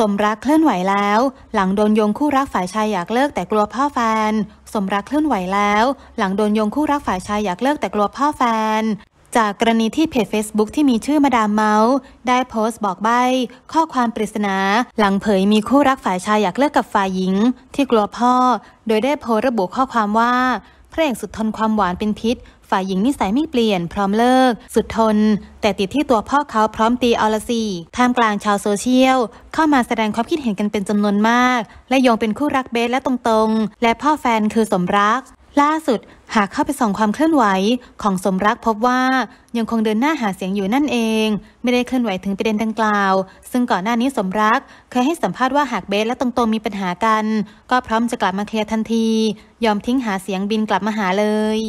สมรักเคลื่อนไหวแล้วหลังโดนยงคู่รักฝ่ายชายอยากเลิกแต่กลัวพ่อแฟน สมรักเคลื่อนไหวแล้วหลังโดนยงคู่รักฝ่ายชายอยากเลิกแต่กลัวพ่อแฟน จากกรณีที่เพจ Facebook ที่มีชื่อมาดามเมาส์ได้โพสต์บอกใบ้ข้อความปริศนา หลังเผยมีคู่รักฝ่ายชายอยากเลิกกับฝ่ายหญิง ที่กลัวพ่อ โดยได้โพสต์ระบุข้อความว่าพระเอกสุดทนความหวานเป็นพิษ ฝ่ายหญิงนิสัยไม่เปลี่ยนพร้อมเลิกสุดทน แต่ติดที่ตัวพ่อเขาพร้อมตีเอาละสิท่ามกลางชาวโซเชียลเข้ามาแสดงความคิดเห็นกันเป็นจำนวนมาก และโยงเป็นคู่รักเบสและตรงๆ และพ่อแฟนคือสมรักล่าสุดหากเข้าไปส่องความเคลื่อนไหวของสมรักพบว่ายังคงเดินหน้าหาเสียงอยู่นั่นเอง ไม่ได้เคลื่อนไหวถึงประเด็นดังกล่าว ซึ่งก่อนหน้านี้สมรัก เคยให้สัมภาษณ์ว่าหากเบสและตรงตมีปัญหากันก็พร้อมจะกลับมาเคลียร์ทันที ยอมทิ้งหาเสียงบินกลับมาหาเลย